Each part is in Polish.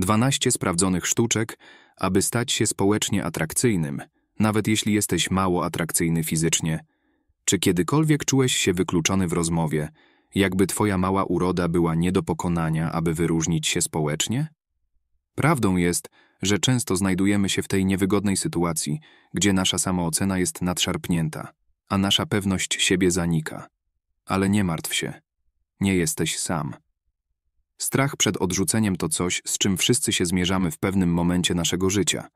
12 sprawdzonych sztuczek, aby stać się społecznie atrakcyjnym, nawet jeśli jesteś mało atrakcyjny fizycznie. Czy kiedykolwiek czułeś się wykluczony w rozmowie, jakby twoja mała uroda była nie do pokonania, aby wyróżnić się społecznie? Prawdą jest, że często znajdujemy się w tej niewygodnej sytuacji, gdzie nasza samoocena jest nadszarpnięta, a nasza pewność siebie zanika. Ale nie martw się, nie jesteś sam. Strach przed odrzuceniem to coś, z czym wszyscy się zmierzamy w pewnym momencie naszego życia.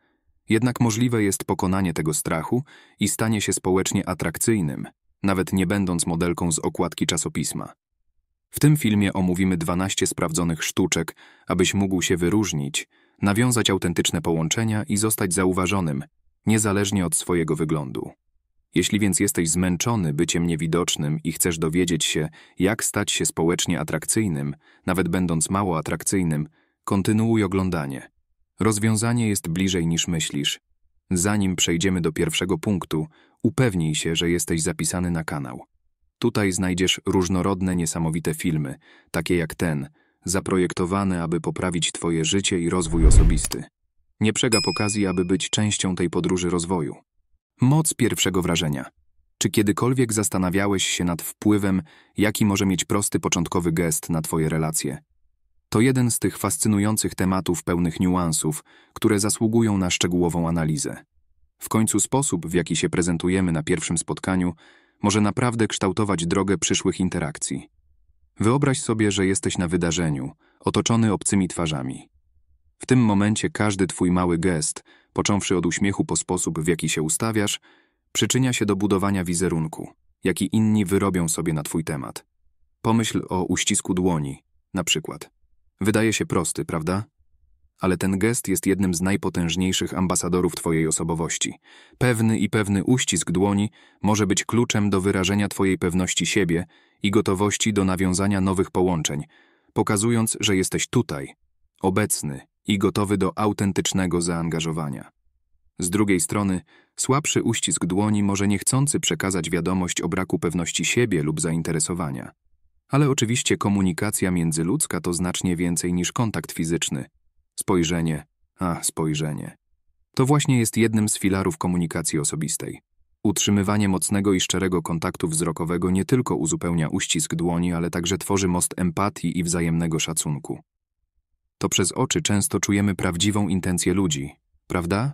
Jednak możliwe jest pokonanie tego strachu i stanie się społecznie atrakcyjnym, nawet nie będąc modelką z okładki czasopisma. W tym filmie omówimy 12 sprawdzonych sztuczek, abyś mógł się wyróżnić, nawiązać autentyczne połączenia i zostać zauważonym, niezależnie od swojego wyglądu. Jeśli więc jesteś zmęczony byciem niewidocznym i chcesz dowiedzieć się, jak stać się społecznie atrakcyjnym, nawet będąc mało atrakcyjnym, kontynuuj oglądanie. Rozwiązanie jest bliżej niż myślisz. Zanim przejdziemy do pierwszego punktu, upewnij się, że jesteś zapisany na kanał. Tutaj znajdziesz różnorodne, niesamowite filmy, takie jak ten, zaprojektowane, aby poprawić Twoje życie i rozwój osobisty. Nie przegap okazji, aby być częścią tej podróży rozwoju. Moc pierwszego wrażenia. Czy kiedykolwiek zastanawiałeś się nad wpływem, jaki może mieć prosty początkowy gest na Twoje relacje? To jeden z tych fascynujących tematów pełnych niuansów, które zasługują na szczegółową analizę. W końcu sposób, w jaki się prezentujemy na pierwszym spotkaniu, może naprawdę kształtować drogę przyszłych interakcji. Wyobraź sobie, że jesteś na wydarzeniu, otoczony obcymi twarzami. W tym momencie każdy Twój mały gest – począwszy od uśmiechu po sposób, w jaki się ustawiasz, przyczynia się do budowania wizerunku, jaki inni wyrobią sobie na Twój temat. Pomyśl o uścisku dłoni, na przykład. Wydaje się prosty, prawda? Ale ten gest jest jednym z najpotężniejszych ambasadorów Twojej osobowości. Pewny i pewny uścisk dłoni może być kluczem do wyrażenia Twojej pewności siebie i gotowości do nawiązania nowych połączeń, pokazując, że jesteś tutaj, obecny i gotowy do autentycznego zaangażowania. Z drugiej strony, słabszy uścisk dłoni może niechcący przekazać wiadomość o braku pewności siebie lub zainteresowania. Ale oczywiście komunikacja międzyludzka to znacznie więcej niż kontakt fizyczny. Spojrzenie, a spojrzenie. To właśnie jest jednym z filarów komunikacji osobistej. Utrzymywanie mocnego i szczerego kontaktu wzrokowego nie tylko uzupełnia uścisk dłoni, ale także tworzy most empatii i wzajemnego szacunku to przez oczy często czujemy prawdziwą intencję ludzi, prawda?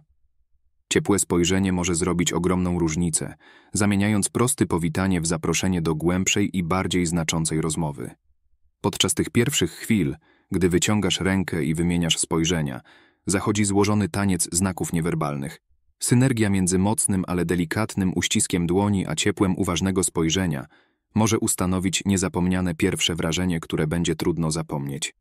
Ciepłe spojrzenie może zrobić ogromną różnicę, zamieniając proste powitanie w zaproszenie do głębszej i bardziej znaczącej rozmowy. Podczas tych pierwszych chwil, gdy wyciągasz rękę i wymieniasz spojrzenia, zachodzi złożony taniec znaków niewerbalnych. Synergia między mocnym, ale delikatnym uściskiem dłoni a ciepłem uważnego spojrzenia może ustanowić niezapomniane pierwsze wrażenie, które będzie trudno zapomnieć.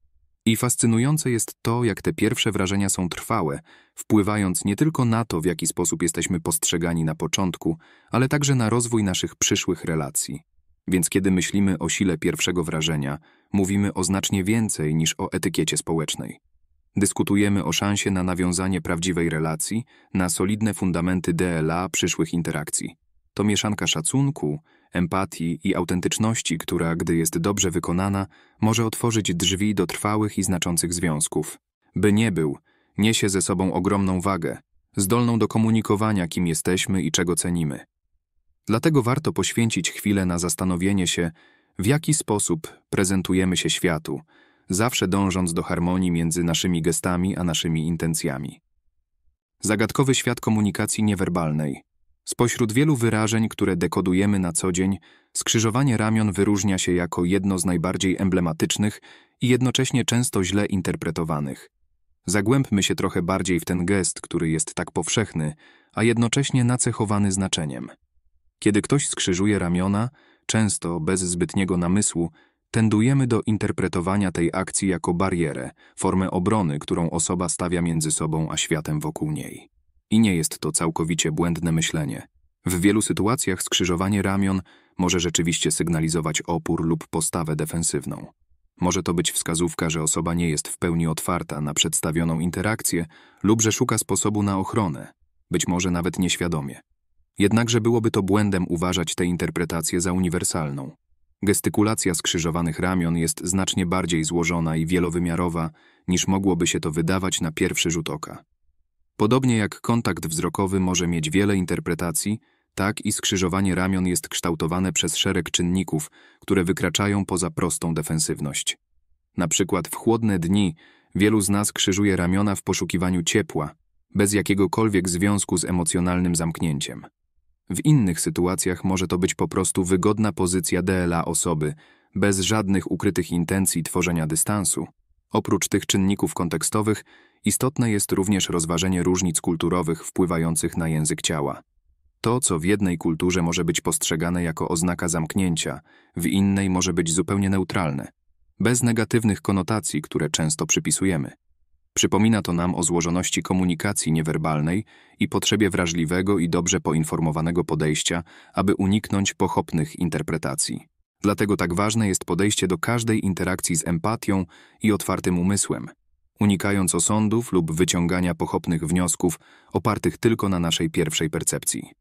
I fascynujące jest to, jak te pierwsze wrażenia są trwałe, wpływając nie tylko na to, w jaki sposób jesteśmy postrzegani na początku, ale także na rozwój naszych przyszłych relacji. Więc kiedy myślimy o sile pierwszego wrażenia, mówimy o znacznie więcej niż o etykiecie społecznej. Dyskutujemy o szansie na nawiązanie prawdziwej relacji, na solidne fundamenty DLA przyszłych interakcji. To mieszanka szacunku, empatii i autentyczności, która, gdy jest dobrze wykonana, może otworzyć drzwi do trwałych i znaczących związków. By nie był, niesie ze sobą ogromną wagę, zdolną do komunikowania, kim jesteśmy i czego cenimy. Dlatego warto poświęcić chwilę na zastanowienie się, w jaki sposób prezentujemy się światu, zawsze dążąc do harmonii między naszymi gestami a naszymi intencjami. Zagadkowy świat komunikacji niewerbalnej – Spośród wielu wyrażeń, które dekodujemy na co dzień, skrzyżowanie ramion wyróżnia się jako jedno z najbardziej emblematycznych i jednocześnie często źle interpretowanych. Zagłębmy się trochę bardziej w ten gest, który jest tak powszechny, a jednocześnie nacechowany znaczeniem. Kiedy ktoś skrzyżuje ramiona, często bez zbytniego namysłu, tendujemy do interpretowania tej akcji jako barierę, formę obrony, którą osoba stawia między sobą a światem wokół niej. I nie jest to całkowicie błędne myślenie. W wielu sytuacjach skrzyżowanie ramion może rzeczywiście sygnalizować opór lub postawę defensywną. Może to być wskazówka, że osoba nie jest w pełni otwarta na przedstawioną interakcję lub że szuka sposobu na ochronę, być może nawet nieświadomie. Jednakże byłoby to błędem uważać tę interpretację za uniwersalną. Gestykulacja skrzyżowanych ramion jest znacznie bardziej złożona i wielowymiarowa, niż mogłoby się to wydawać na pierwszy rzut oka. Podobnie jak kontakt wzrokowy może mieć wiele interpretacji, tak i skrzyżowanie ramion jest kształtowane przez szereg czynników, które wykraczają poza prostą defensywność. Na przykład w chłodne dni wielu z nas krzyżuje ramiona w poszukiwaniu ciepła, bez jakiegokolwiek związku z emocjonalnym zamknięciem. W innych sytuacjach może to być po prostu wygodna pozycja DLA osoby, bez żadnych ukrytych intencji tworzenia dystansu. Oprócz tych czynników kontekstowych, Istotne jest również rozważenie różnic kulturowych wpływających na język ciała. To, co w jednej kulturze może być postrzegane jako oznaka zamknięcia, w innej może być zupełnie neutralne, bez negatywnych konotacji, które często przypisujemy. Przypomina to nam o złożoności komunikacji niewerbalnej i potrzebie wrażliwego i dobrze poinformowanego podejścia, aby uniknąć pochopnych interpretacji. Dlatego tak ważne jest podejście do każdej interakcji z empatią i otwartym umysłem, unikając osądów lub wyciągania pochopnych wniosków opartych tylko na naszej pierwszej percepcji.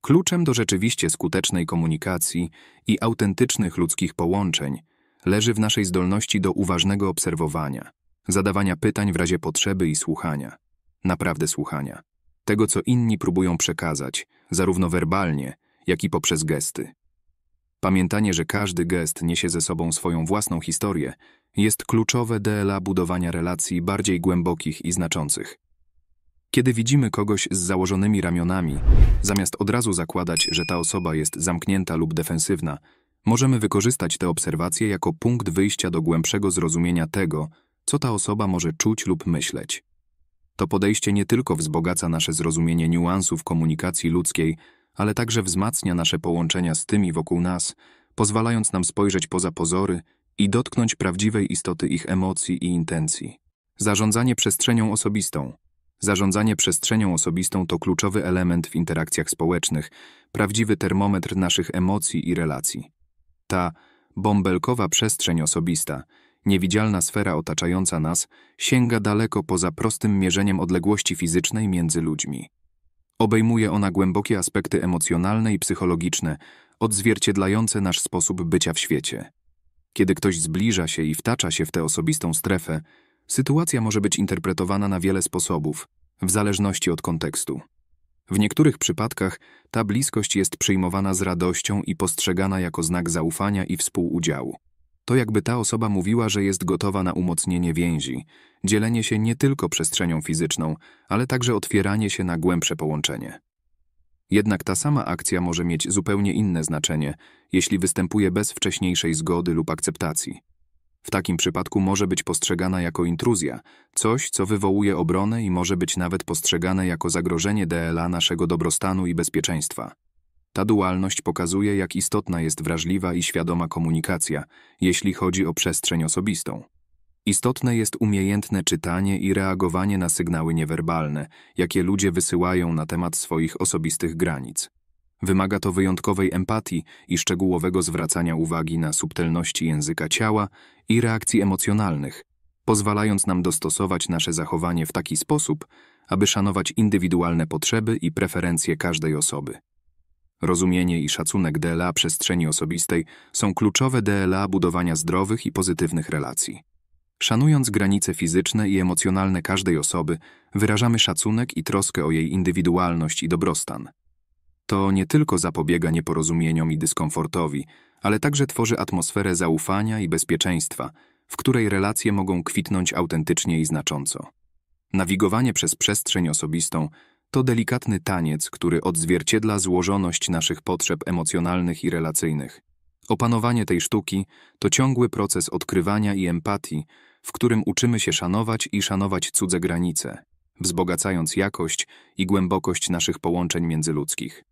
Kluczem do rzeczywiście skutecznej komunikacji i autentycznych ludzkich połączeń leży w naszej zdolności do uważnego obserwowania, zadawania pytań w razie potrzeby i słuchania, naprawdę słuchania, tego co inni próbują przekazać, zarówno werbalnie, jak i poprzez gesty. Pamiętanie, że każdy gest niesie ze sobą swoją własną historię jest kluczowe DLA budowania relacji bardziej głębokich i znaczących. Kiedy widzimy kogoś z założonymi ramionami, zamiast od razu zakładać, że ta osoba jest zamknięta lub defensywna, możemy wykorzystać te obserwacje jako punkt wyjścia do głębszego zrozumienia tego, co ta osoba może czuć lub myśleć. To podejście nie tylko wzbogaca nasze zrozumienie niuansów komunikacji ludzkiej, ale także wzmacnia nasze połączenia z tymi wokół nas, pozwalając nam spojrzeć poza pozory i dotknąć prawdziwej istoty ich emocji i intencji. Zarządzanie przestrzenią osobistą. Zarządzanie przestrzenią osobistą to kluczowy element w interakcjach społecznych, prawdziwy termometr naszych emocji i relacji. Ta bąbelkowa przestrzeń osobista, niewidzialna sfera otaczająca nas, sięga daleko poza prostym mierzeniem odległości fizycznej między ludźmi. Obejmuje ona głębokie aspekty emocjonalne i psychologiczne, odzwierciedlające nasz sposób bycia w świecie. Kiedy ktoś zbliża się i wtacza się w tę osobistą strefę, sytuacja może być interpretowana na wiele sposobów, w zależności od kontekstu. W niektórych przypadkach ta bliskość jest przyjmowana z radością i postrzegana jako znak zaufania i współudziału. To jakby ta osoba mówiła, że jest gotowa na umocnienie więzi, dzielenie się nie tylko przestrzenią fizyczną, ale także otwieranie się na głębsze połączenie. Jednak ta sama akcja może mieć zupełnie inne znaczenie, jeśli występuje bez wcześniejszej zgody lub akceptacji. W takim przypadku może być postrzegana jako intruzja, coś, co wywołuje obronę i może być nawet postrzegane jako zagrożenie DLA naszego dobrostanu i bezpieczeństwa. Ta dualność pokazuje, jak istotna jest wrażliwa i świadoma komunikacja, jeśli chodzi o przestrzeń osobistą. Istotne jest umiejętne czytanie i reagowanie na sygnały niewerbalne, jakie ludzie wysyłają na temat swoich osobistych granic. Wymaga to wyjątkowej empatii i szczegółowego zwracania uwagi na subtelności języka ciała i reakcji emocjonalnych, pozwalając nam dostosować nasze zachowanie w taki sposób, aby szanować indywidualne potrzeby i preferencje każdej osoby. Rozumienie i szacunek DLA przestrzeni osobistej są kluczowe DLA budowania zdrowych i pozytywnych relacji. Szanując granice fizyczne i emocjonalne każdej osoby, wyrażamy szacunek i troskę o jej indywidualność i dobrostan. To nie tylko zapobiega nieporozumieniom i dyskomfortowi, ale także tworzy atmosferę zaufania i bezpieczeństwa, w której relacje mogą kwitnąć autentycznie i znacząco. Nawigowanie przez przestrzeń osobistą to delikatny taniec, który odzwierciedla złożoność naszych potrzeb emocjonalnych i relacyjnych. Opanowanie tej sztuki to ciągły proces odkrywania i empatii, w którym uczymy się szanować i szanować cudze granice, wzbogacając jakość i głębokość naszych połączeń międzyludzkich.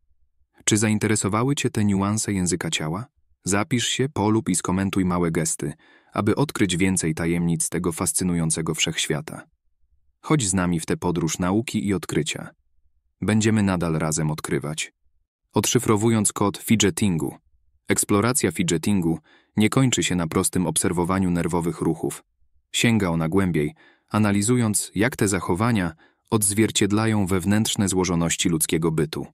Czy zainteresowały Cię te niuanse języka ciała? Zapisz się, polub i skomentuj małe gesty, aby odkryć więcej tajemnic tego fascynującego wszechświata. Chodź z nami w tę podróż nauki i odkrycia. Będziemy nadal razem odkrywać. Odszyfrowując kod fidgetingu. Eksploracja fidgetingu nie kończy się na prostym obserwowaniu nerwowych ruchów. Sięga ona głębiej, analizując, jak te zachowania odzwierciedlają wewnętrzne złożoności ludzkiego bytu.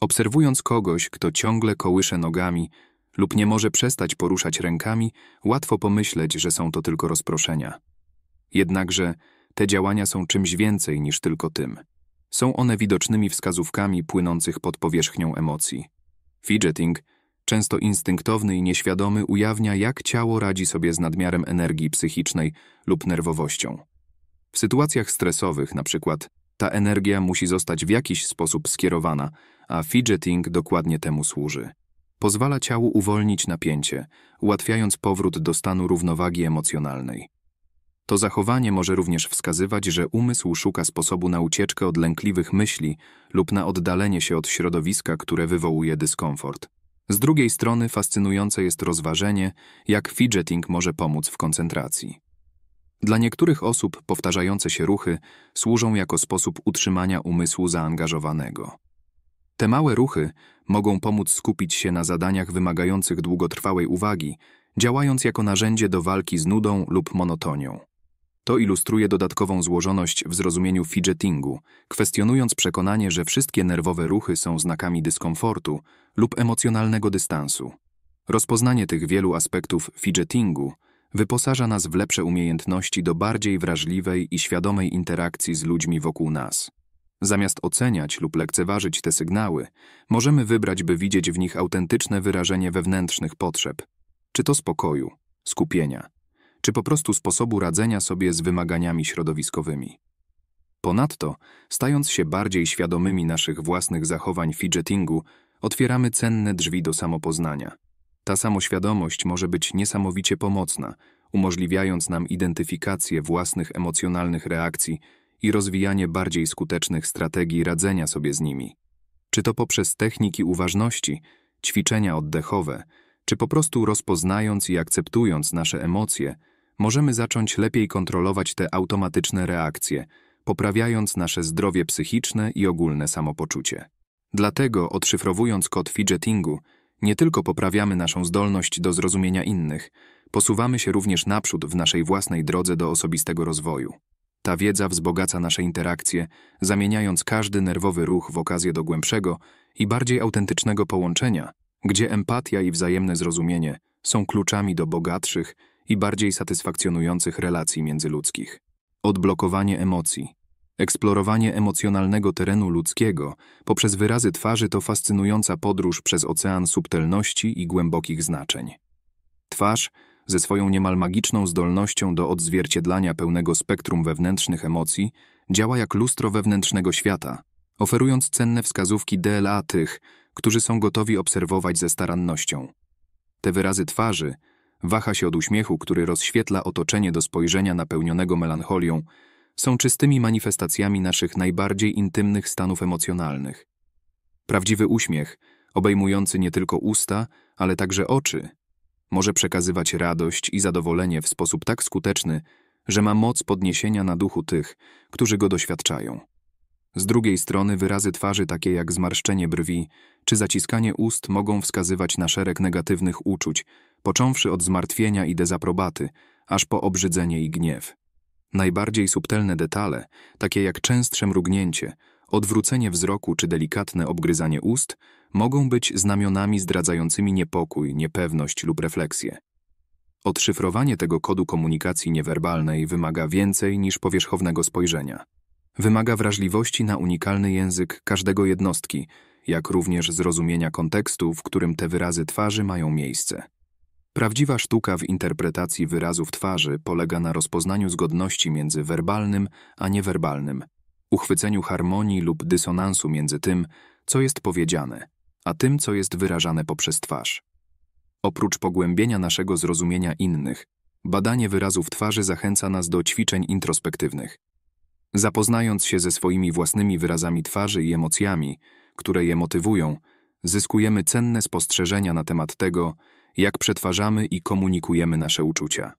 Obserwując kogoś, kto ciągle kołysze nogami lub nie może przestać poruszać rękami, łatwo pomyśleć, że są to tylko rozproszenia. Jednakże te działania są czymś więcej niż tylko tym. Są one widocznymi wskazówkami płynących pod powierzchnią emocji. Fidgeting – często instynktowny i nieświadomy, ujawnia, jak ciało radzi sobie z nadmiarem energii psychicznej lub nerwowością. W sytuacjach stresowych, na przykład, ta energia musi zostać w jakiś sposób skierowana, a fidgeting dokładnie temu służy. Pozwala ciału uwolnić napięcie, ułatwiając powrót do stanu równowagi emocjonalnej. To zachowanie może również wskazywać, że umysł szuka sposobu na ucieczkę od lękliwych myśli lub na oddalenie się od środowiska, które wywołuje dyskomfort. Z drugiej strony fascynujące jest rozważenie, jak fidgeting może pomóc w koncentracji. Dla niektórych osób powtarzające się ruchy służą jako sposób utrzymania umysłu zaangażowanego. Te małe ruchy mogą pomóc skupić się na zadaniach wymagających długotrwałej uwagi, działając jako narzędzie do walki z nudą lub monotonią. To ilustruje dodatkową złożoność w zrozumieniu fidgetingu, kwestionując przekonanie, że wszystkie nerwowe ruchy są znakami dyskomfortu lub emocjonalnego dystansu. Rozpoznanie tych wielu aspektów fidgetingu wyposaża nas w lepsze umiejętności do bardziej wrażliwej i świadomej interakcji z ludźmi wokół nas. Zamiast oceniać lub lekceważyć te sygnały, możemy wybrać, by widzieć w nich autentyczne wyrażenie wewnętrznych potrzeb, czy to spokoju, skupienia, czy po prostu sposobu radzenia sobie z wymaganiami środowiskowymi. Ponadto, stając się bardziej świadomymi naszych własnych zachowań fidgetingu, otwieramy cenne drzwi do samopoznania. Ta samoświadomość może być niesamowicie pomocna, umożliwiając nam identyfikację własnych emocjonalnych reakcji i rozwijanie bardziej skutecznych strategii radzenia sobie z nimi. Czy to poprzez techniki uważności, ćwiczenia oddechowe, czy po prostu rozpoznając i akceptując nasze emocje, możemy zacząć lepiej kontrolować te automatyczne reakcje, poprawiając nasze zdrowie psychiczne i ogólne samopoczucie. Dlatego, odszyfrowując kod fidgetingu, nie tylko poprawiamy naszą zdolność do zrozumienia innych, posuwamy się również naprzód w naszej własnej drodze do osobistego rozwoju. Ta wiedza wzbogaca nasze interakcje, zamieniając każdy nerwowy ruch w okazję do głębszego i bardziej autentycznego połączenia, gdzie empatia i wzajemne zrozumienie są kluczami do bogatszych i bardziej satysfakcjonujących relacji międzyludzkich. Odblokowanie emocji. Eksplorowanie emocjonalnego terenu ludzkiego poprzez wyrazy twarzy to fascynująca podróż przez ocean subtelności i głębokich znaczeń. Twarz, ze swoją niemal magiczną zdolnością do odzwierciedlania pełnego spektrum wewnętrznych emocji, działa jak lustro wewnętrznego świata, oferując cenne wskazówki DLA tych, którzy są gotowi obserwować ze starannością. Te wyrazy twarzy, waha się od uśmiechu, który rozświetla otoczenie do spojrzenia napełnionego melancholią, są czystymi manifestacjami naszych najbardziej intymnych stanów emocjonalnych. Prawdziwy uśmiech, obejmujący nie tylko usta, ale także oczy, może przekazywać radość i zadowolenie w sposób tak skuteczny, że ma moc podniesienia na duchu tych, którzy go doświadczają. Z drugiej strony wyrazy twarzy takie jak zmarszczenie brwi czy zaciskanie ust mogą wskazywać na szereg negatywnych uczuć, począwszy od zmartwienia i dezaprobaty, aż po obrzydzenie i gniew. Najbardziej subtelne detale, takie jak częstsze mrugnięcie, odwrócenie wzroku czy delikatne obgryzanie ust, mogą być znamionami zdradzającymi niepokój, niepewność lub refleksję. Odszyfrowanie tego kodu komunikacji niewerbalnej wymaga więcej niż powierzchownego spojrzenia. Wymaga wrażliwości na unikalny język każdego jednostki, jak również zrozumienia kontekstu, w którym te wyrazy twarzy mają miejsce. Prawdziwa sztuka w interpretacji wyrazów twarzy polega na rozpoznaniu zgodności między werbalnym a niewerbalnym, uchwyceniu harmonii lub dysonansu między tym, co jest powiedziane, a tym, co jest wyrażane poprzez twarz. Oprócz pogłębienia naszego zrozumienia innych, badanie wyrazów twarzy zachęca nas do ćwiczeń introspektywnych. Zapoznając się ze swoimi własnymi wyrazami twarzy i emocjami, które je motywują, zyskujemy cenne spostrzeżenia na temat tego, jak przetwarzamy i komunikujemy nasze uczucia.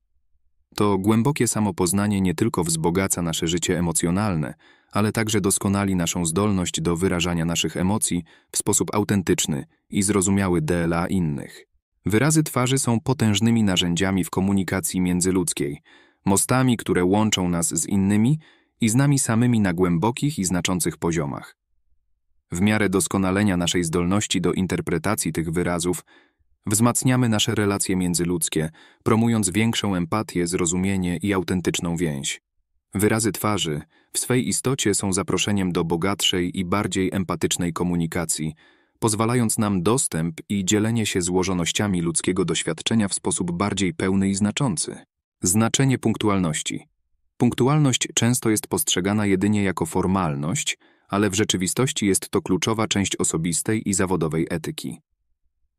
To głębokie samopoznanie nie tylko wzbogaca nasze życie emocjonalne, ale także doskonali naszą zdolność do wyrażania naszych emocji w sposób autentyczny i zrozumiały dla innych. Wyrazy twarzy są potężnymi narzędziami w komunikacji międzyludzkiej, mostami, które łączą nas z innymi i z nami samymi na głębokich i znaczących poziomach. W miarę doskonalenia naszej zdolności do interpretacji tych wyrazów, Wzmacniamy nasze relacje międzyludzkie, promując większą empatię, zrozumienie i autentyczną więź. Wyrazy twarzy w swej istocie są zaproszeniem do bogatszej i bardziej empatycznej komunikacji, pozwalając nam dostęp i dzielenie się złożonościami ludzkiego doświadczenia w sposób bardziej pełny i znaczący. Znaczenie punktualności. Punktualność często jest postrzegana jedynie jako formalność, ale w rzeczywistości jest to kluczowa część osobistej i zawodowej etyki.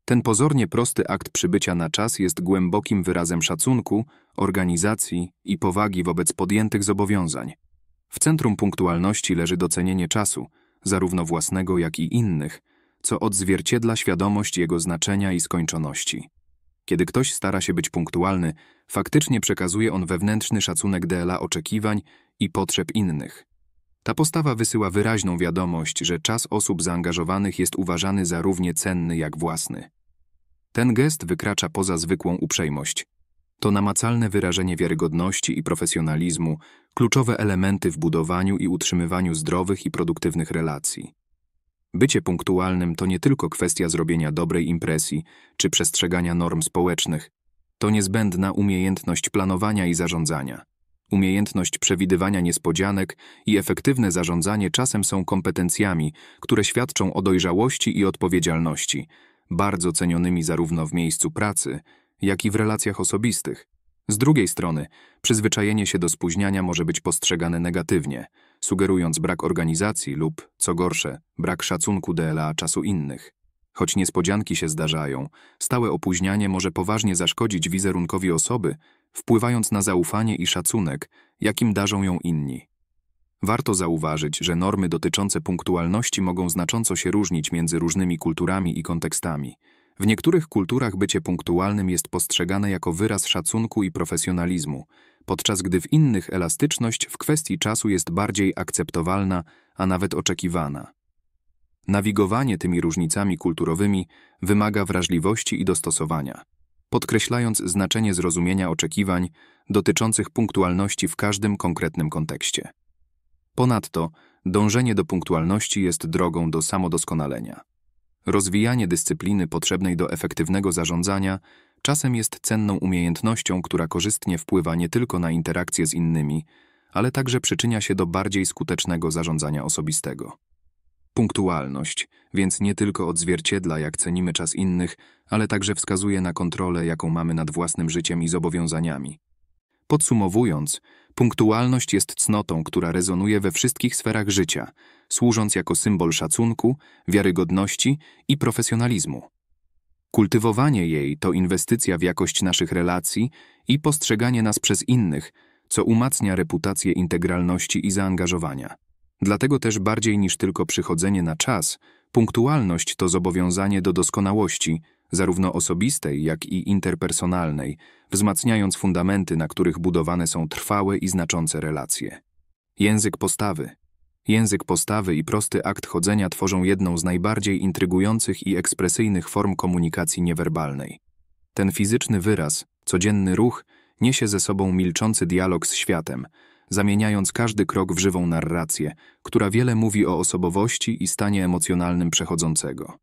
Ten pozornie prosty akt przybycia na czas jest głębokim wyrazem szacunku, organizacji i powagi wobec podjętych zobowiązań. W centrum punktualności leży docenienie czasu, zarówno własnego, jak i innych, co odzwierciedla świadomość jego znaczenia i skończoności. Kiedy ktoś stara się być punktualny, faktycznie przekazuje on wewnętrzny szacunek DLA oczekiwań i potrzeb innych. Ta postawa wysyła wyraźną wiadomość, że czas osób zaangażowanych jest uważany za równie cenny jak własny. Ten gest wykracza poza zwykłą uprzejmość. To namacalne wyrażenie wiarygodności i profesjonalizmu, kluczowe elementy w budowaniu i utrzymywaniu zdrowych i produktywnych relacji. Bycie punktualnym to nie tylko kwestia zrobienia dobrej impresji czy przestrzegania norm społecznych, to niezbędna umiejętność planowania i zarządzania. Umiejętność przewidywania niespodzianek i efektywne zarządzanie czasem są kompetencjami, które świadczą o dojrzałości i odpowiedzialności, bardzo cenionymi zarówno w miejscu pracy, jak i w relacjach osobistych. Z drugiej strony, przyzwyczajenie się do spóźniania może być postrzegane negatywnie, sugerując brak organizacji lub, co gorsze, brak szacunku DLA czasu innych. Choć niespodzianki się zdarzają, stałe opóźnianie może poważnie zaszkodzić wizerunkowi osoby, wpływając na zaufanie i szacunek, jakim darzą ją inni. Warto zauważyć, że normy dotyczące punktualności mogą znacząco się różnić między różnymi kulturami i kontekstami. W niektórych kulturach bycie punktualnym jest postrzegane jako wyraz szacunku i profesjonalizmu, podczas gdy w innych elastyczność w kwestii czasu jest bardziej akceptowalna, a nawet oczekiwana. Nawigowanie tymi różnicami kulturowymi wymaga wrażliwości i dostosowania, podkreślając znaczenie zrozumienia oczekiwań dotyczących punktualności w każdym konkretnym kontekście. Ponadto, dążenie do punktualności jest drogą do samodoskonalenia. Rozwijanie dyscypliny potrzebnej do efektywnego zarządzania czasem jest cenną umiejętnością, która korzystnie wpływa nie tylko na interakcje z innymi, ale także przyczynia się do bardziej skutecznego zarządzania osobistego. Punktualność, więc nie tylko odzwierciedla, jak cenimy czas innych, ale także wskazuje na kontrolę, jaką mamy nad własnym życiem i zobowiązaniami. Podsumowując, Punktualność jest cnotą, która rezonuje we wszystkich sferach życia, służąc jako symbol szacunku, wiarygodności i profesjonalizmu. Kultywowanie jej to inwestycja w jakość naszych relacji i postrzeganie nas przez innych, co umacnia reputację integralności i zaangażowania. Dlatego też bardziej niż tylko przychodzenie na czas, punktualność to zobowiązanie do doskonałości, zarówno osobistej, jak i interpersonalnej, wzmacniając fundamenty, na których budowane są trwałe i znaczące relacje. Język postawy. Język postawy i prosty akt chodzenia tworzą jedną z najbardziej intrygujących i ekspresyjnych form komunikacji niewerbalnej. Ten fizyczny wyraz, codzienny ruch, niesie ze sobą milczący dialog z światem, zamieniając każdy krok w żywą narrację, która wiele mówi o osobowości i stanie emocjonalnym przechodzącego.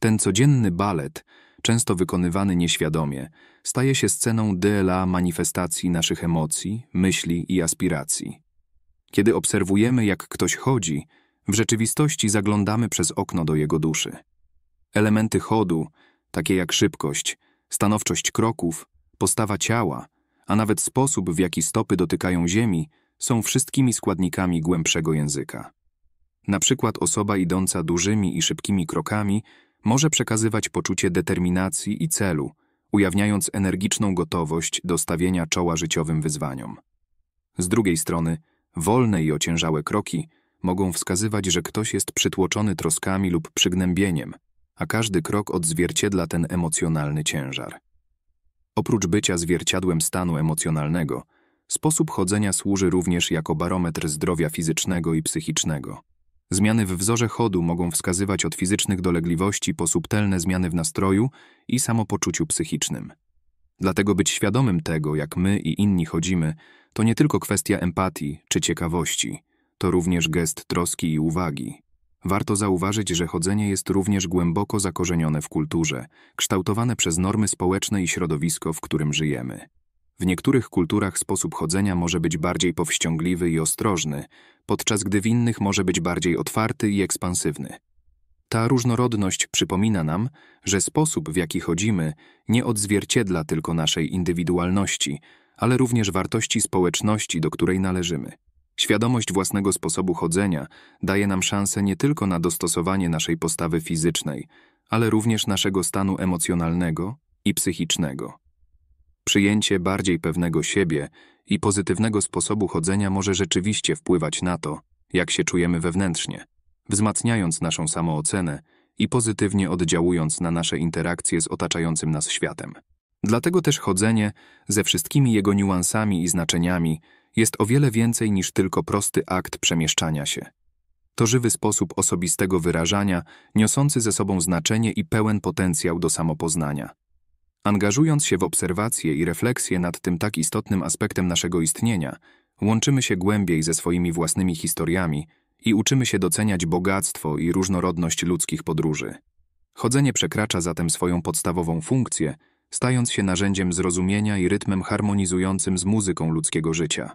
Ten codzienny balet, często wykonywany nieświadomie, staje się sceną DLA manifestacji naszych emocji, myśli i aspiracji. Kiedy obserwujemy, jak ktoś chodzi, w rzeczywistości zaglądamy przez okno do jego duszy. Elementy chodu, takie jak szybkość, stanowczość kroków, postawa ciała, a nawet sposób, w jaki stopy dotykają ziemi, są wszystkimi składnikami głębszego języka. Na przykład osoba idąca dużymi i szybkimi krokami może przekazywać poczucie determinacji i celu, ujawniając energiczną gotowość do stawienia czoła życiowym wyzwaniom. Z drugiej strony, wolne i ociężałe kroki mogą wskazywać, że ktoś jest przytłoczony troskami lub przygnębieniem, a każdy krok odzwierciedla ten emocjonalny ciężar. Oprócz bycia zwierciadłem stanu emocjonalnego, sposób chodzenia służy również jako barometr zdrowia fizycznego i psychicznego. Zmiany w wzorze chodu mogą wskazywać od fizycznych dolegliwości po subtelne zmiany w nastroju i samopoczuciu psychicznym. Dlatego być świadomym tego, jak my i inni chodzimy, to nie tylko kwestia empatii czy ciekawości, to również gest troski i uwagi. Warto zauważyć, że chodzenie jest również głęboko zakorzenione w kulturze, kształtowane przez normy społeczne i środowisko, w którym żyjemy. W niektórych kulturach sposób chodzenia może być bardziej powściągliwy i ostrożny, podczas gdy w innych może być bardziej otwarty i ekspansywny. Ta różnorodność przypomina nam, że sposób, w jaki chodzimy, nie odzwierciedla tylko naszej indywidualności, ale również wartości społeczności, do której należymy. Świadomość własnego sposobu chodzenia daje nam szansę nie tylko na dostosowanie naszej postawy fizycznej, ale również naszego stanu emocjonalnego i psychicznego. Przyjęcie bardziej pewnego siebie i pozytywnego sposobu chodzenia może rzeczywiście wpływać na to, jak się czujemy wewnętrznie, wzmacniając naszą samoocenę i pozytywnie oddziałując na nasze interakcje z otaczającym nas światem. Dlatego też chodzenie, ze wszystkimi jego niuansami i znaczeniami, jest o wiele więcej niż tylko prosty akt przemieszczania się. To żywy sposób osobistego wyrażania, niosący ze sobą znaczenie i pełen potencjał do samopoznania. Angażując się w obserwacje i refleksje nad tym tak istotnym aspektem naszego istnienia, łączymy się głębiej ze swoimi własnymi historiami i uczymy się doceniać bogactwo i różnorodność ludzkich podróży. Chodzenie przekracza zatem swoją podstawową funkcję, stając się narzędziem zrozumienia i rytmem harmonizującym z muzyką ludzkiego życia,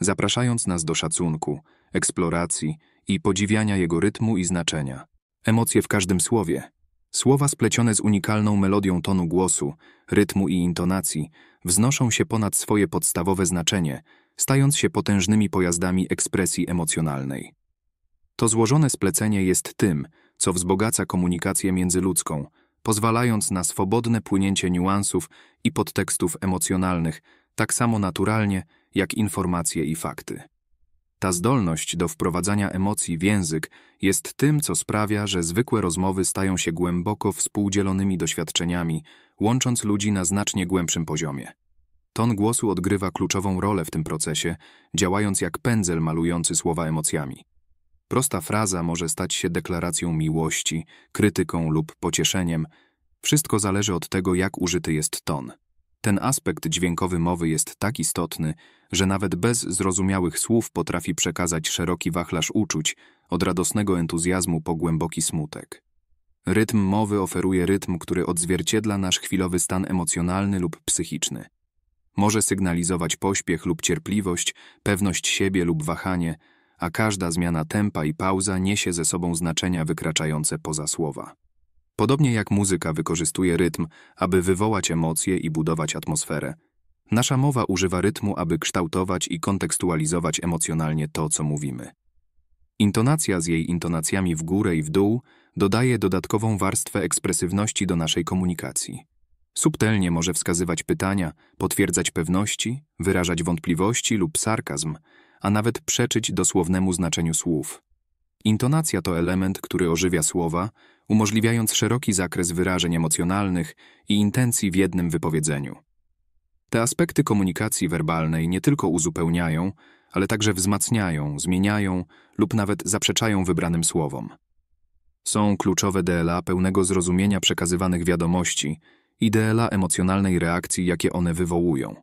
zapraszając nas do szacunku, eksploracji i podziwiania jego rytmu i znaczenia. Emocje w każdym słowie, Słowa splecione z unikalną melodią tonu głosu, rytmu i intonacji wznoszą się ponad swoje podstawowe znaczenie, stając się potężnymi pojazdami ekspresji emocjonalnej. To złożone splecenie jest tym, co wzbogaca komunikację międzyludzką, pozwalając na swobodne płynięcie niuansów i podtekstów emocjonalnych tak samo naturalnie jak informacje i fakty. Ta zdolność do wprowadzania emocji w język jest tym, co sprawia, że zwykłe rozmowy stają się głęboko współdzielonymi doświadczeniami, łącząc ludzi na znacznie głębszym poziomie. Ton głosu odgrywa kluczową rolę w tym procesie, działając jak pędzel malujący słowa emocjami. Prosta fraza może stać się deklaracją miłości, krytyką lub pocieszeniem. Wszystko zależy od tego, jak użyty jest ton. Ten aspekt dźwiękowy mowy jest tak istotny, że nawet bez zrozumiałych słów potrafi przekazać szeroki wachlarz uczuć, od radosnego entuzjazmu po głęboki smutek. Rytm mowy oferuje rytm, który odzwierciedla nasz chwilowy stan emocjonalny lub psychiczny. Może sygnalizować pośpiech lub cierpliwość, pewność siebie lub wahanie, a każda zmiana tempa i pauza niesie ze sobą znaczenia wykraczające poza słowa. Podobnie jak muzyka wykorzystuje rytm, aby wywołać emocje i budować atmosferę. Nasza mowa używa rytmu, aby kształtować i kontekstualizować emocjonalnie to, co mówimy. Intonacja z jej intonacjami w górę i w dół dodaje dodatkową warstwę ekspresywności do naszej komunikacji. Subtelnie może wskazywać pytania, potwierdzać pewności, wyrażać wątpliwości lub sarkazm, a nawet przeczyć dosłownemu znaczeniu słów. Intonacja to element, który ożywia słowa, umożliwiając szeroki zakres wyrażeń emocjonalnych i intencji w jednym wypowiedzeniu. Te aspekty komunikacji werbalnej nie tylko uzupełniają, ale także wzmacniają, zmieniają lub nawet zaprzeczają wybranym słowom. Są kluczowe DLA pełnego zrozumienia przekazywanych wiadomości i DLA emocjonalnej reakcji, jakie one wywołują.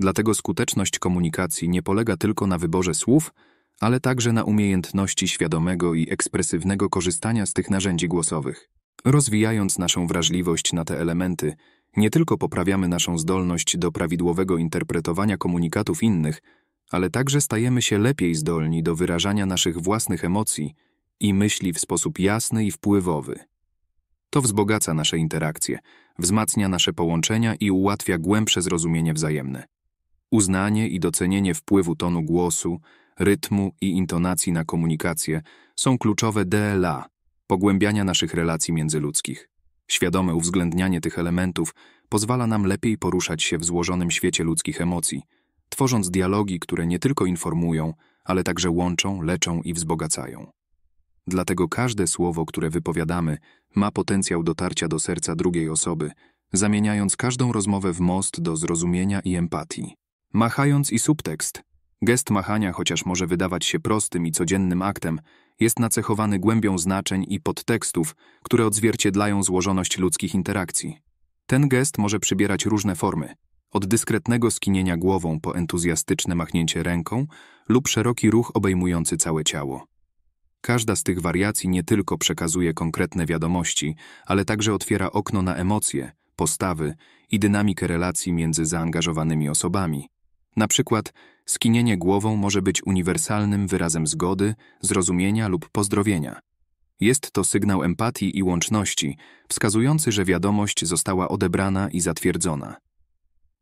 Dlatego skuteczność komunikacji nie polega tylko na wyborze słów, ale także na umiejętności świadomego i ekspresywnego korzystania z tych narzędzi głosowych. Rozwijając naszą wrażliwość na te elementy, nie tylko poprawiamy naszą zdolność do prawidłowego interpretowania komunikatów innych, ale także stajemy się lepiej zdolni do wyrażania naszych własnych emocji i myśli w sposób jasny i wpływowy. To wzbogaca nasze interakcje, wzmacnia nasze połączenia i ułatwia głębsze zrozumienie wzajemne. Uznanie i docenienie wpływu tonu głosu, rytmu i intonacji na komunikację są kluczowe DLA, pogłębiania naszych relacji międzyludzkich. Świadome uwzględnianie tych elementów pozwala nam lepiej poruszać się w złożonym świecie ludzkich emocji, tworząc dialogi, które nie tylko informują, ale także łączą, leczą i wzbogacają. Dlatego każde słowo, które wypowiadamy, ma potencjał dotarcia do serca drugiej osoby, zamieniając każdą rozmowę w most do zrozumienia i empatii. Machając i subtekst, Gest machania, chociaż może wydawać się prostym i codziennym aktem, jest nacechowany głębią znaczeń i podtekstów, które odzwierciedlają złożoność ludzkich interakcji. Ten gest może przybierać różne formy, od dyskretnego skinienia głową po entuzjastyczne machnięcie ręką lub szeroki ruch obejmujący całe ciało. Każda z tych wariacji nie tylko przekazuje konkretne wiadomości, ale także otwiera okno na emocje, postawy i dynamikę relacji między zaangażowanymi osobami. Na przykład skinienie głową może być uniwersalnym wyrazem zgody, zrozumienia lub pozdrowienia. Jest to sygnał empatii i łączności, wskazujący, że wiadomość została odebrana i zatwierdzona.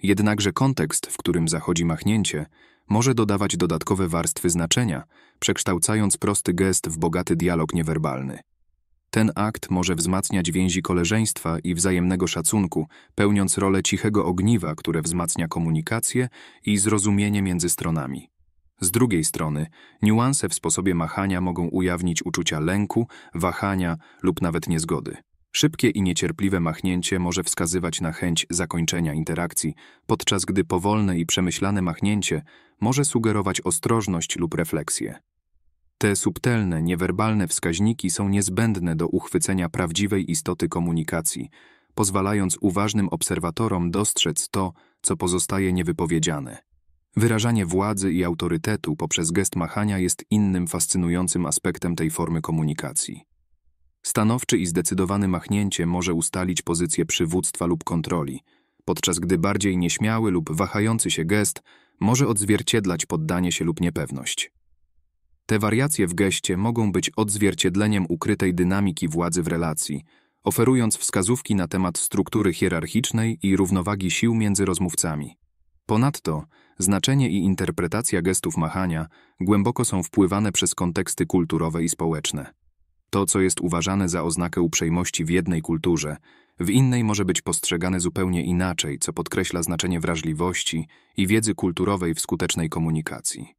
Jednakże kontekst, w którym zachodzi machnięcie, może dodawać dodatkowe warstwy znaczenia, przekształcając prosty gest w bogaty dialog niewerbalny. Ten akt może wzmacniać więzi koleżeństwa i wzajemnego szacunku, pełniąc rolę cichego ogniwa, które wzmacnia komunikację i zrozumienie między stronami. Z drugiej strony, niuanse w sposobie machania mogą ujawnić uczucia lęku, wahania lub nawet niezgody. Szybkie i niecierpliwe machnięcie może wskazywać na chęć zakończenia interakcji, podczas gdy powolne i przemyślane machnięcie może sugerować ostrożność lub refleksję. Te subtelne, niewerbalne wskaźniki są niezbędne do uchwycenia prawdziwej istoty komunikacji, pozwalając uważnym obserwatorom dostrzec to, co pozostaje niewypowiedziane. Wyrażanie władzy i autorytetu poprzez gest machania jest innym fascynującym aspektem tej formy komunikacji. Stanowczy i zdecydowane machnięcie może ustalić pozycję przywództwa lub kontroli, podczas gdy bardziej nieśmiały lub wahający się gest może odzwierciedlać poddanie się lub niepewność. Te wariacje w geście mogą być odzwierciedleniem ukrytej dynamiki władzy w relacji, oferując wskazówki na temat struktury hierarchicznej i równowagi sił między rozmówcami. Ponadto, znaczenie i interpretacja gestów machania głęboko są wpływane przez konteksty kulturowe i społeczne. To, co jest uważane za oznakę uprzejmości w jednej kulturze, w innej może być postrzegane zupełnie inaczej, co podkreśla znaczenie wrażliwości i wiedzy kulturowej w skutecznej komunikacji.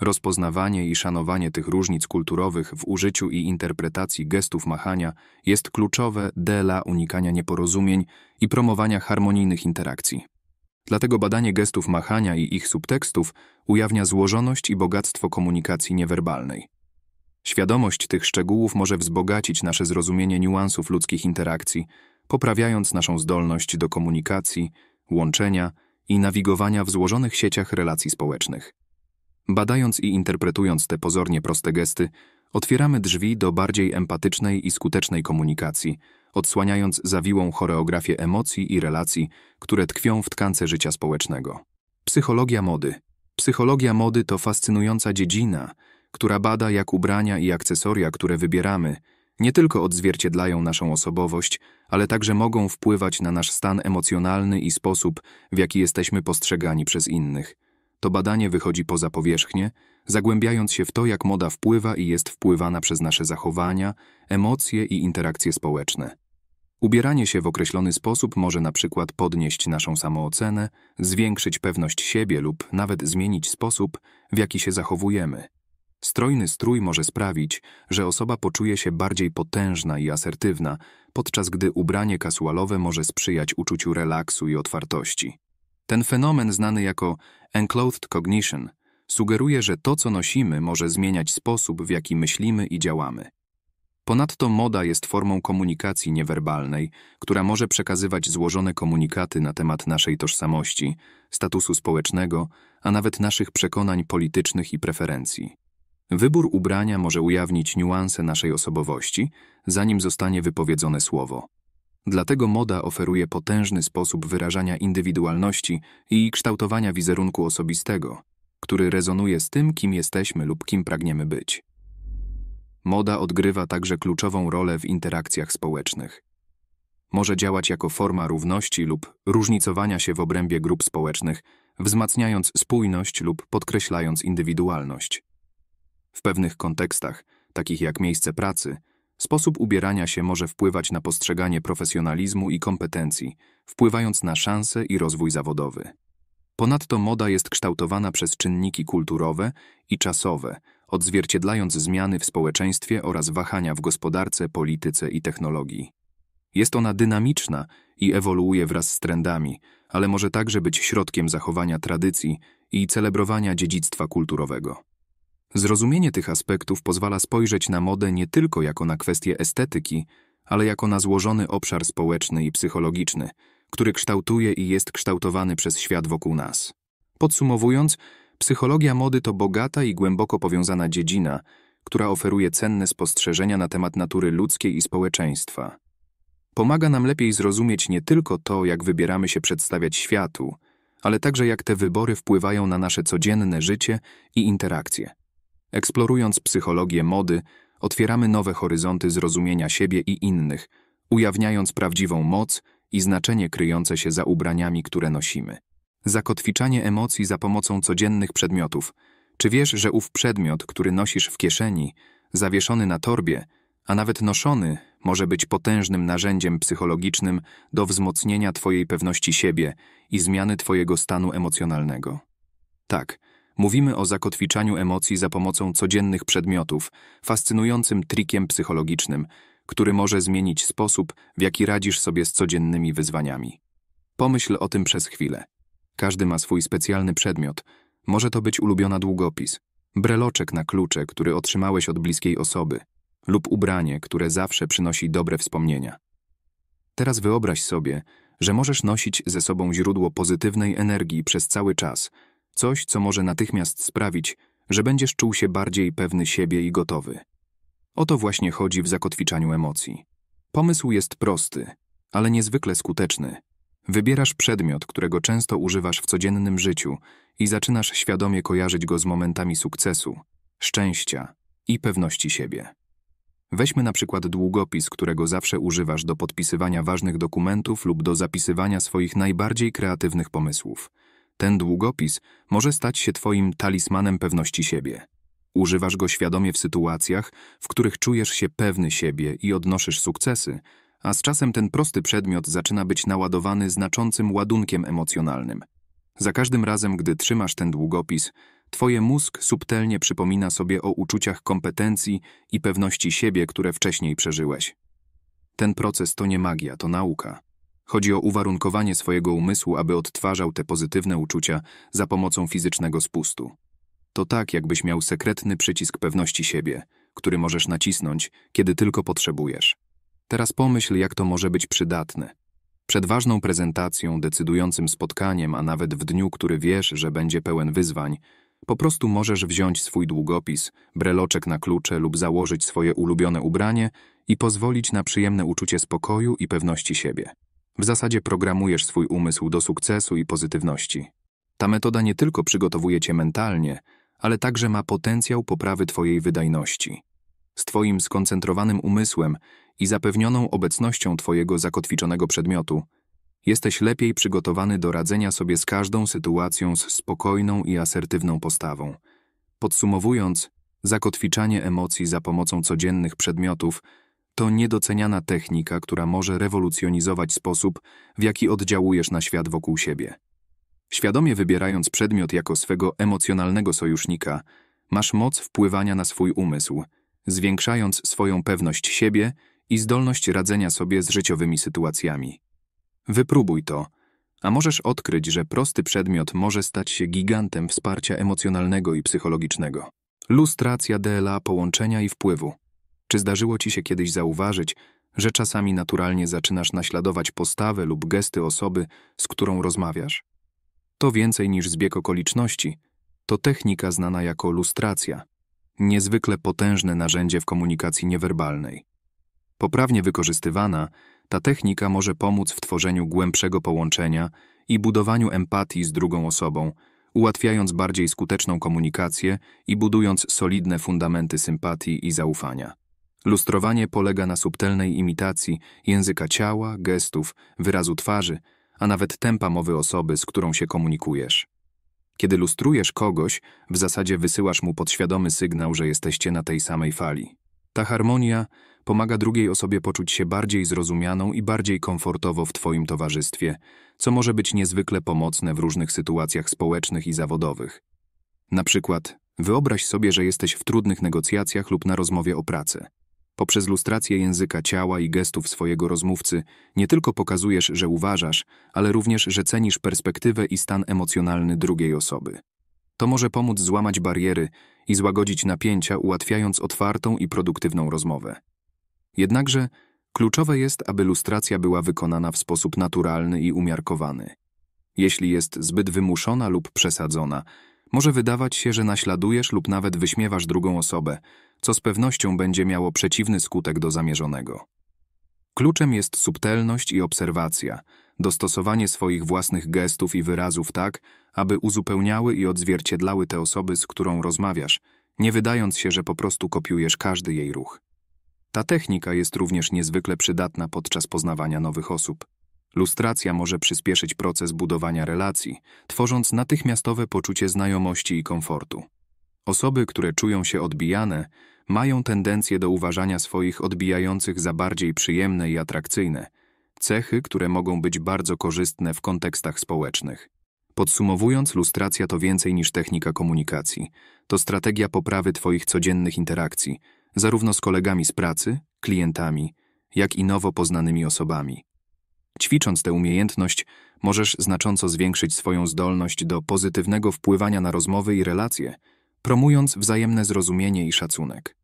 Rozpoznawanie i szanowanie tych różnic kulturowych w użyciu i interpretacji gestów machania jest kluczowe dla unikania nieporozumień i promowania harmonijnych interakcji. Dlatego badanie gestów machania i ich subtekstów ujawnia złożoność i bogactwo komunikacji niewerbalnej. Świadomość tych szczegółów może wzbogacić nasze zrozumienie niuansów ludzkich interakcji, poprawiając naszą zdolność do komunikacji, łączenia i nawigowania w złożonych sieciach relacji społecznych. Badając i interpretując te pozornie proste gesty, otwieramy drzwi do bardziej empatycznej i skutecznej komunikacji, odsłaniając zawiłą choreografię emocji i relacji, które tkwią w tkance życia społecznego. Psychologia mody. Psychologia mody to fascynująca dziedzina, która bada, jak ubrania i akcesoria, które wybieramy, nie tylko odzwierciedlają naszą osobowość, ale także mogą wpływać na nasz stan emocjonalny i sposób, w jaki jesteśmy postrzegani przez innych to badanie wychodzi poza powierzchnię, zagłębiając się w to, jak moda wpływa i jest wpływana przez nasze zachowania, emocje i interakcje społeczne. Ubieranie się w określony sposób może na przykład podnieść naszą samoocenę, zwiększyć pewność siebie lub nawet zmienić sposób, w jaki się zachowujemy. Strojny strój może sprawić, że osoba poczuje się bardziej potężna i asertywna, podczas gdy ubranie kasualowe może sprzyjać uczuciu relaksu i otwartości. Ten fenomen, znany jako enclothed cognition, sugeruje, że to, co nosimy, może zmieniać sposób, w jaki myślimy i działamy. Ponadto moda jest formą komunikacji niewerbalnej, która może przekazywać złożone komunikaty na temat naszej tożsamości, statusu społecznego, a nawet naszych przekonań politycznych i preferencji. Wybór ubrania może ujawnić niuanse naszej osobowości, zanim zostanie wypowiedzone słowo. Dlatego moda oferuje potężny sposób wyrażania indywidualności i kształtowania wizerunku osobistego, który rezonuje z tym, kim jesteśmy lub kim pragniemy być. Moda odgrywa także kluczową rolę w interakcjach społecznych. Może działać jako forma równości lub różnicowania się w obrębie grup społecznych, wzmacniając spójność lub podkreślając indywidualność. W pewnych kontekstach, takich jak miejsce pracy, Sposób ubierania się może wpływać na postrzeganie profesjonalizmu i kompetencji, wpływając na szanse i rozwój zawodowy. Ponadto moda jest kształtowana przez czynniki kulturowe i czasowe, odzwierciedlając zmiany w społeczeństwie oraz wahania w gospodarce, polityce i technologii. Jest ona dynamiczna i ewoluuje wraz z trendami, ale może także być środkiem zachowania tradycji i celebrowania dziedzictwa kulturowego. Zrozumienie tych aspektów pozwala spojrzeć na modę nie tylko jako na kwestię estetyki, ale jako na złożony obszar społeczny i psychologiczny, który kształtuje i jest kształtowany przez świat wokół nas. Podsumowując, psychologia mody to bogata i głęboko powiązana dziedzina, która oferuje cenne spostrzeżenia na temat natury ludzkiej i społeczeństwa. Pomaga nam lepiej zrozumieć nie tylko to, jak wybieramy się przedstawiać światu, ale także jak te wybory wpływają na nasze codzienne życie i interakcje. Eksplorując psychologię mody, otwieramy nowe horyzonty zrozumienia siebie i innych, ujawniając prawdziwą moc i znaczenie kryjące się za ubraniami, które nosimy. Zakotwiczanie emocji za pomocą codziennych przedmiotów. Czy wiesz, że ów przedmiot, który nosisz w kieszeni, zawieszony na torbie, a nawet noszony, może być potężnym narzędziem psychologicznym do wzmocnienia Twojej pewności siebie i zmiany Twojego stanu emocjonalnego? Tak, Mówimy o zakotwiczaniu emocji za pomocą codziennych przedmiotów, fascynującym trikiem psychologicznym, który może zmienić sposób, w jaki radzisz sobie z codziennymi wyzwaniami. Pomyśl o tym przez chwilę. Każdy ma swój specjalny przedmiot. Może to być ulubiona długopis, breloczek na klucze, który otrzymałeś od bliskiej osoby, lub ubranie, które zawsze przynosi dobre wspomnienia. Teraz wyobraź sobie, że możesz nosić ze sobą źródło pozytywnej energii przez cały czas – Coś, co może natychmiast sprawić, że będziesz czuł się bardziej pewny siebie i gotowy. O to właśnie chodzi w zakotwiczaniu emocji. Pomysł jest prosty, ale niezwykle skuteczny. Wybierasz przedmiot, którego często używasz w codziennym życiu i zaczynasz świadomie kojarzyć go z momentami sukcesu, szczęścia i pewności siebie. Weźmy na przykład długopis, którego zawsze używasz do podpisywania ważnych dokumentów lub do zapisywania swoich najbardziej kreatywnych pomysłów – ten długopis może stać się Twoim talismanem pewności siebie. Używasz go świadomie w sytuacjach, w których czujesz się pewny siebie i odnosisz sukcesy, a z czasem ten prosty przedmiot zaczyna być naładowany znaczącym ładunkiem emocjonalnym. Za każdym razem, gdy trzymasz ten długopis, Twoje mózg subtelnie przypomina sobie o uczuciach kompetencji i pewności siebie, które wcześniej przeżyłeś. Ten proces to nie magia, to nauka. Chodzi o uwarunkowanie swojego umysłu, aby odtwarzał te pozytywne uczucia za pomocą fizycznego spustu. To tak, jakbyś miał sekretny przycisk pewności siebie, który możesz nacisnąć, kiedy tylko potrzebujesz. Teraz pomyśl, jak to może być przydatne. Przed ważną prezentacją, decydującym spotkaniem, a nawet w dniu, który wiesz, że będzie pełen wyzwań, po prostu możesz wziąć swój długopis, breloczek na klucze lub założyć swoje ulubione ubranie i pozwolić na przyjemne uczucie spokoju i pewności siebie. W zasadzie programujesz swój umysł do sukcesu i pozytywności. Ta metoda nie tylko przygotowuje cię mentalnie, ale także ma potencjał poprawy twojej wydajności. Z twoim skoncentrowanym umysłem i zapewnioną obecnością twojego zakotwiczonego przedmiotu, jesteś lepiej przygotowany do radzenia sobie z każdą sytuacją z spokojną i asertywną postawą. Podsumowując, zakotwiczanie emocji za pomocą codziennych przedmiotów to niedoceniana technika, która może rewolucjonizować sposób, w jaki oddziałujesz na świat wokół siebie. Świadomie wybierając przedmiot jako swego emocjonalnego sojusznika, masz moc wpływania na swój umysł, zwiększając swoją pewność siebie i zdolność radzenia sobie z życiowymi sytuacjami. Wypróbuj to, a możesz odkryć, że prosty przedmiot może stać się gigantem wsparcia emocjonalnego i psychologicznego. Lustracja DLA połączenia i wpływu. Czy zdarzyło ci się kiedyś zauważyć, że czasami naturalnie zaczynasz naśladować postawę lub gesty osoby, z którą rozmawiasz? To więcej niż zbieg okoliczności. To technika znana jako lustracja. Niezwykle potężne narzędzie w komunikacji niewerbalnej. Poprawnie wykorzystywana, ta technika może pomóc w tworzeniu głębszego połączenia i budowaniu empatii z drugą osobą, ułatwiając bardziej skuteczną komunikację i budując solidne fundamenty sympatii i zaufania. Lustrowanie polega na subtelnej imitacji języka ciała, gestów, wyrazu twarzy, a nawet tempa mowy osoby, z którą się komunikujesz. Kiedy lustrujesz kogoś, w zasadzie wysyłasz mu podświadomy sygnał, że jesteście na tej samej fali. Ta harmonia pomaga drugiej osobie poczuć się bardziej zrozumianą i bardziej komfortowo w Twoim towarzystwie, co może być niezwykle pomocne w różnych sytuacjach społecznych i zawodowych. Na przykład, wyobraź sobie, że jesteś w trudnych negocjacjach lub na rozmowie o pracę. Poprzez lustrację języka ciała i gestów swojego rozmówcy nie tylko pokazujesz, że uważasz, ale również, że cenisz perspektywę i stan emocjonalny drugiej osoby. To może pomóc złamać bariery i złagodzić napięcia, ułatwiając otwartą i produktywną rozmowę. Jednakże kluczowe jest, aby lustracja była wykonana w sposób naturalny i umiarkowany. Jeśli jest zbyt wymuszona lub przesadzona, może wydawać się, że naśladujesz lub nawet wyśmiewasz drugą osobę, co z pewnością będzie miało przeciwny skutek do zamierzonego. Kluczem jest subtelność i obserwacja, dostosowanie swoich własnych gestów i wyrazów tak, aby uzupełniały i odzwierciedlały te osoby, z którą rozmawiasz, nie wydając się, że po prostu kopiujesz każdy jej ruch. Ta technika jest również niezwykle przydatna podczas poznawania nowych osób. Lustracja może przyspieszyć proces budowania relacji, tworząc natychmiastowe poczucie znajomości i komfortu. Osoby, które czują się odbijane, mają tendencję do uważania swoich odbijających za bardziej przyjemne i atrakcyjne, cechy, które mogą być bardzo korzystne w kontekstach społecznych. Podsumowując, lustracja to więcej niż technika komunikacji. To strategia poprawy Twoich codziennych interakcji, zarówno z kolegami z pracy, klientami, jak i nowo poznanymi osobami. Ćwicząc tę umiejętność, możesz znacząco zwiększyć swoją zdolność do pozytywnego wpływania na rozmowy i relacje – promując wzajemne zrozumienie i szacunek.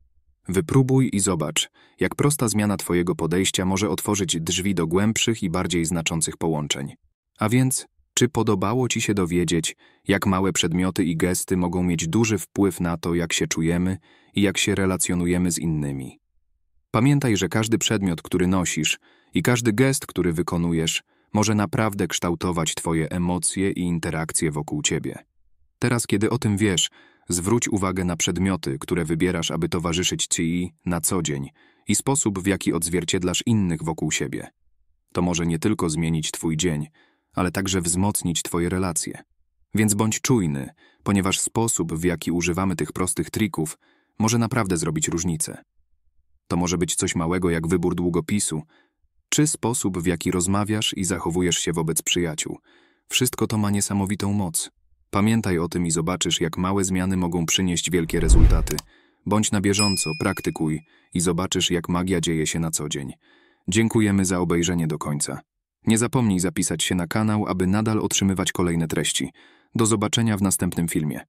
Wypróbuj i zobacz, jak prosta zmiana Twojego podejścia może otworzyć drzwi do głębszych i bardziej znaczących połączeń. A więc, czy podobało Ci się dowiedzieć, jak małe przedmioty i gesty mogą mieć duży wpływ na to, jak się czujemy i jak się relacjonujemy z innymi? Pamiętaj, że każdy przedmiot, który nosisz i każdy gest, który wykonujesz, może naprawdę kształtować Twoje emocje i interakcje wokół Ciebie. Teraz, kiedy o tym wiesz, Zwróć uwagę na przedmioty, które wybierasz, aby towarzyszyć ci na co dzień i sposób, w jaki odzwierciedlasz innych wokół siebie. To może nie tylko zmienić Twój dzień, ale także wzmocnić Twoje relacje. Więc bądź czujny, ponieważ sposób, w jaki używamy tych prostych trików, może naprawdę zrobić różnicę. To może być coś małego jak wybór długopisu, czy sposób, w jaki rozmawiasz i zachowujesz się wobec przyjaciół. Wszystko to ma niesamowitą moc. Pamiętaj o tym i zobaczysz, jak małe zmiany mogą przynieść wielkie rezultaty. Bądź na bieżąco, praktykuj i zobaczysz, jak magia dzieje się na co dzień. Dziękujemy za obejrzenie do końca. Nie zapomnij zapisać się na kanał, aby nadal otrzymywać kolejne treści. Do zobaczenia w następnym filmie.